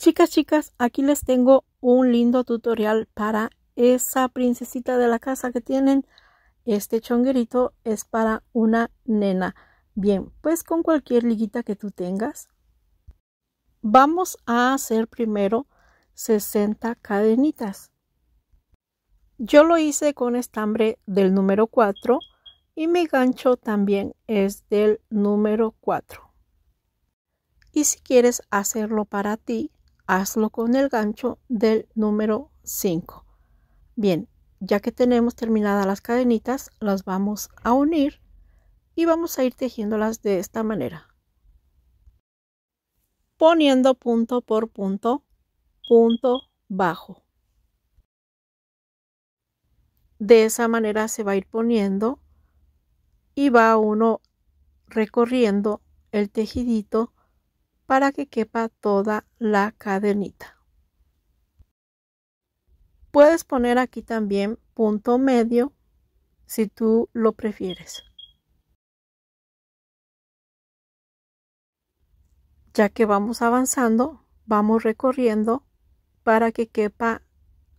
Chicas, chicas, aquí les tengo un lindo tutorial para esa princesita de la casa que tienen. Este chonguerito es para una nena. Bien, pues con cualquier liguita que tú tengas. Vamos a hacer primero 60 cadenitas. Yo lo hice con estambre del número 4 y mi gancho también es del número 4. Y si quieres hacerlo para ti, hazlo con el gancho del número 5. Bien, ya que tenemos terminadas las cadenitas, las vamos a unir y vamos a ir tejiéndolas de esta manera. Poniendo punto por punto, punto bajo. De esa manera se va a ir poniendo y va uno recorriendo el tejidito para que quepa toda la cadenita. Puedes poner aquí también punto medio si tú lo prefieres. Ya que vamos avanzando, vamos recorriendo para que quepa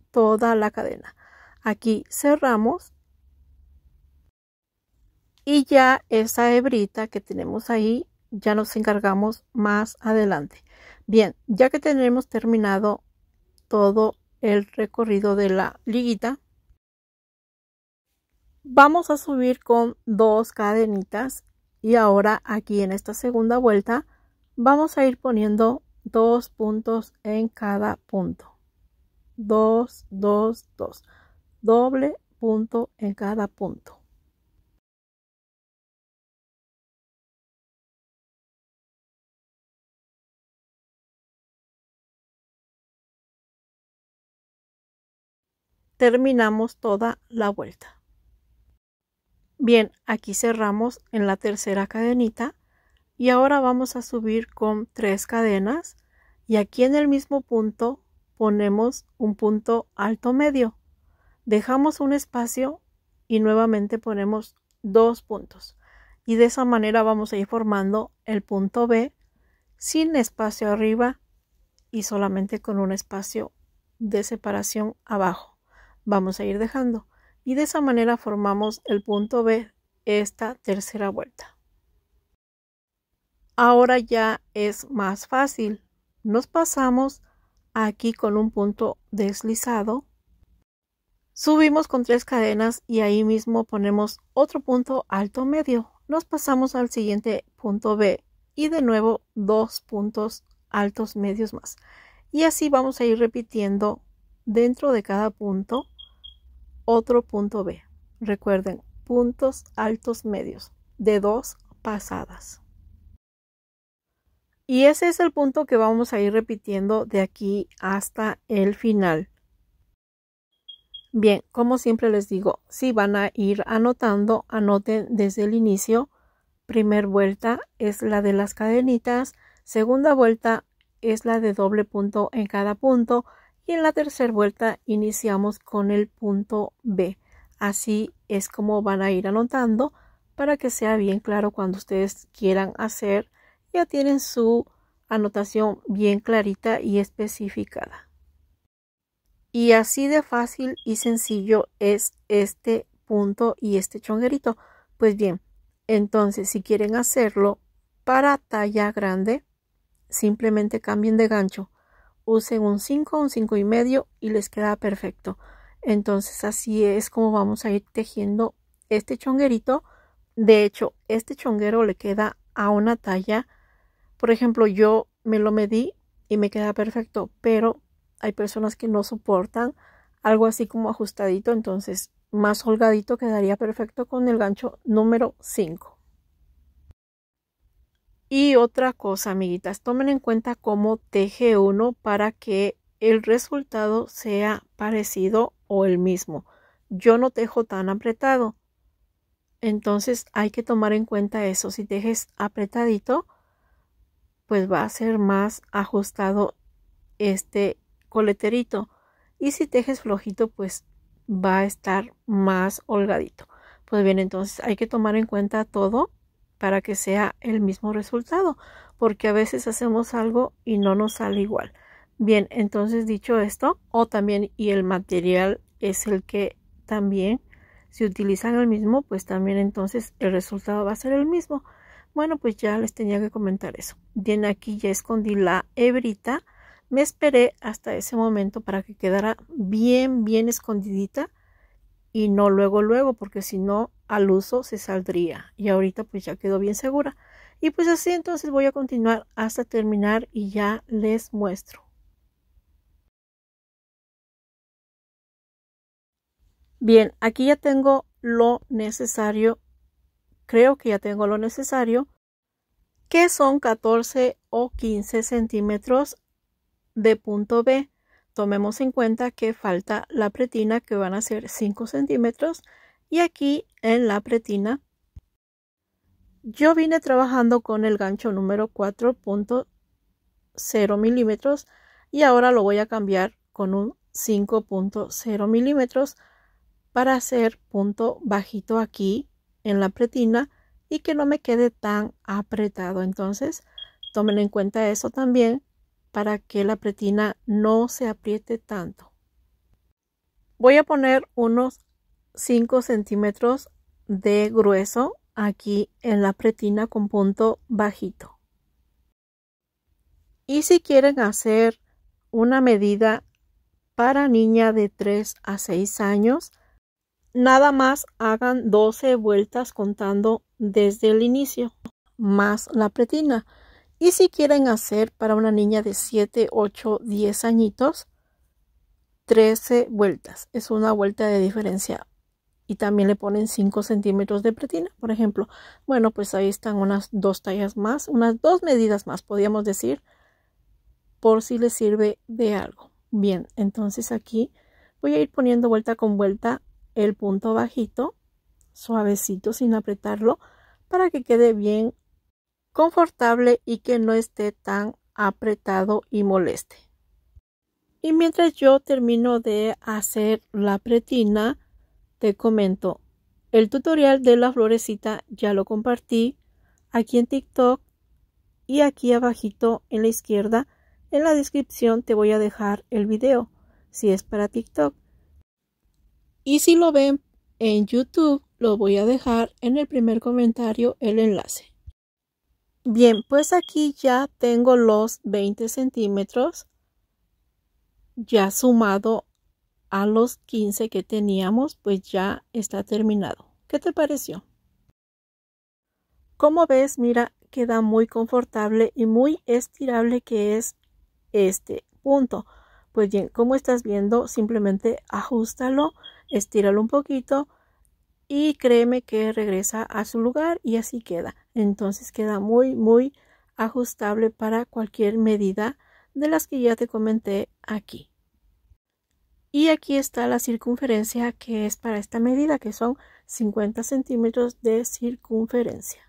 toda la cadena. Aquí cerramos y ya esa hebrita que tenemos ahí ya nos encargamos más adelante. Bien, ya que tenemos terminado todo el recorrido de la liguita, vamos a subir con dos cadenitas y ahora aquí en esta segunda vuelta vamos a ir poniendo dos puntos en cada punto. Dos, dos, dos. Doble punto en cada punto. terminamos toda la vuelta. Bien, aquí cerramos en la tercera cadenita y ahora vamos a subir con tres cadenas y aquí en el mismo punto ponemos un punto alto medio. Dejamos un espacio y nuevamente ponemos dos puntos y de esa manera vamos a ir formando el punto B sin espacio arriba y solamente con un espacio de separación abajo vamos a ir dejando y de esa manera formamos el punto B esta tercera vuelta. Ahora ya es más fácil. Nos pasamos aquí con un punto deslizado. Subimos con tres cadenas y ahí mismo ponemos otro punto alto medio. Nos pasamos al siguiente punto B y de nuevo dos puntos altos medios más. Y así vamos a ir repitiendo dentro de cada punto otro punto B. Recuerden, puntos altos medios de dos pasadas. Y ese es el punto que vamos a ir repitiendo de aquí hasta el final. Bien, como siempre les digo, si van a ir anotando, anoten desde el inicio. Primer vuelta es la de las cadenitas, segunda vuelta es la de doble punto en cada punto, y en la tercera vuelta iniciamos con el punto B. Así es como van a ir anotando para que sea bien claro cuando ustedes quieran hacer. Ya tienen su anotación bien clarita y especificada. Y así de fácil y sencillo es este punto y este chonguerito. Pues bien, entonces si quieren hacerlo para talla grande, simplemente cambien de gancho use un 5, un 5 y medio y les queda perfecto. Entonces así es como vamos a ir tejiendo este chonguerito. De hecho, este chonguero le queda a una talla. Por ejemplo, yo me lo medí y me queda perfecto, pero hay personas que no soportan algo así como ajustadito, entonces más holgadito quedaría perfecto con el gancho número 5. Y otra cosa, amiguitas, tomen en cuenta cómo teje uno para que el resultado sea parecido o el mismo. Yo no tejo tan apretado. Entonces hay que tomar en cuenta eso. Si tejes apretadito, pues va a ser más ajustado este coleterito. Y si tejes flojito, pues va a estar más holgadito. Pues bien, entonces hay que tomar en cuenta todo para que sea el mismo resultado, porque a veces hacemos algo y no nos sale igual. Bien, entonces dicho esto, o también y el material es el que también, si utilizan el mismo, pues también entonces el resultado va a ser el mismo. Bueno, pues ya les tenía que comentar eso. Bien, aquí ya escondí la hebrita. Me esperé hasta ese momento para que quedara bien, bien escondidita y no luego luego porque si no al uso se saldría y ahorita pues ya quedó bien segura y pues así entonces voy a continuar hasta terminar y ya les muestro bien aquí ya tengo lo necesario creo que ya tengo lo necesario que son 14 o 15 centímetros de punto B Tomemos en cuenta que falta la pretina que van a ser 5 centímetros y aquí en la pretina yo vine trabajando con el gancho número 4.0 milímetros y ahora lo voy a cambiar con un 5.0 milímetros para hacer punto bajito aquí en la pretina y que no me quede tan apretado entonces tomen en cuenta eso también para que la pretina no se apriete tanto. Voy a poner unos 5 centímetros de grueso aquí en la pretina con punto bajito. Y si quieren hacer una medida para niña de 3 a 6 años, nada más hagan 12 vueltas contando desde el inicio, más la pretina. Y si quieren hacer para una niña de 7, 8, 10 añitos, 13 vueltas. Es una vuelta de diferencia. Y también le ponen 5 centímetros de pretina, por ejemplo. Bueno, pues ahí están unas dos tallas más, unas dos medidas más, podríamos decir, por si le sirve de algo. Bien, entonces aquí voy a ir poniendo vuelta con vuelta el punto bajito, suavecito, sin apretarlo, para que quede bien confortable y que no esté tan apretado y moleste. Y mientras yo termino de hacer la pretina, te comento, el tutorial de la florecita ya lo compartí aquí en TikTok y aquí abajito en la izquierda en la descripción te voy a dejar el video si es para TikTok. Y si lo ven en YouTube, lo voy a dejar en el primer comentario el enlace. Bien, pues aquí ya tengo los 20 centímetros ya sumado a los 15 que teníamos, pues ya está terminado. ¿Qué te pareció? Como ves, mira, queda muy confortable y muy estirable que es este punto. Pues bien, como estás viendo, simplemente ajustalo, estíralo un poquito y créeme que regresa a su lugar y así queda. Entonces queda muy, muy ajustable para cualquier medida de las que ya te comenté aquí. Y aquí está la circunferencia que es para esta medida, que son 50 centímetros de circunferencia.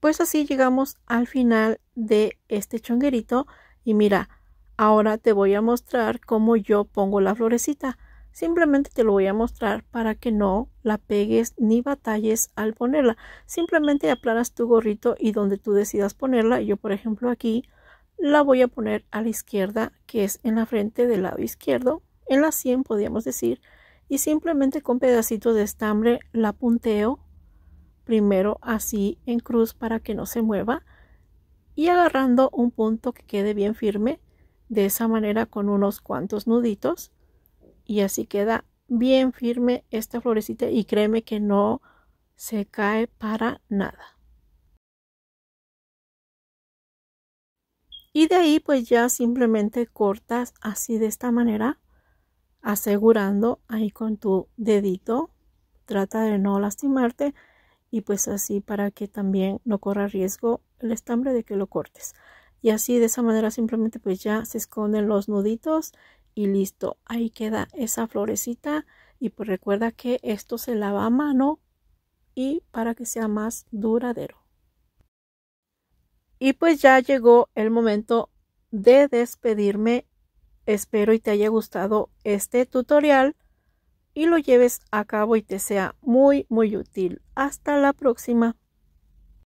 Pues así llegamos al final de este chonguerito y mira, ahora te voy a mostrar cómo yo pongo la florecita. Simplemente te lo voy a mostrar para que no la pegues ni batalles al ponerla. Simplemente aplanas tu gorrito y donde tú decidas ponerla, yo por ejemplo aquí la voy a poner a la izquierda, que es en la frente del lado izquierdo, en la 100 podríamos decir, y simplemente con pedacitos de estambre la punteo primero así en cruz para que no se mueva y agarrando un punto que quede bien firme, de esa manera con unos cuantos nuditos y así queda bien firme esta florecita y créeme que no se cae para nada. Y de ahí pues ya simplemente cortas así de esta manera, asegurando ahí con tu dedito, trata de no lastimarte y pues así para que también no corra riesgo el estambre de que lo cortes. Y así de esa manera simplemente pues ya se esconden los nuditos y listo. Ahí queda esa florecita y pues recuerda que esto se lava a mano y para que sea más duradero. Y pues ya llegó el momento de despedirme. Espero y te haya gustado este tutorial y lo lleves a cabo y te sea muy muy útil. Hasta la próxima.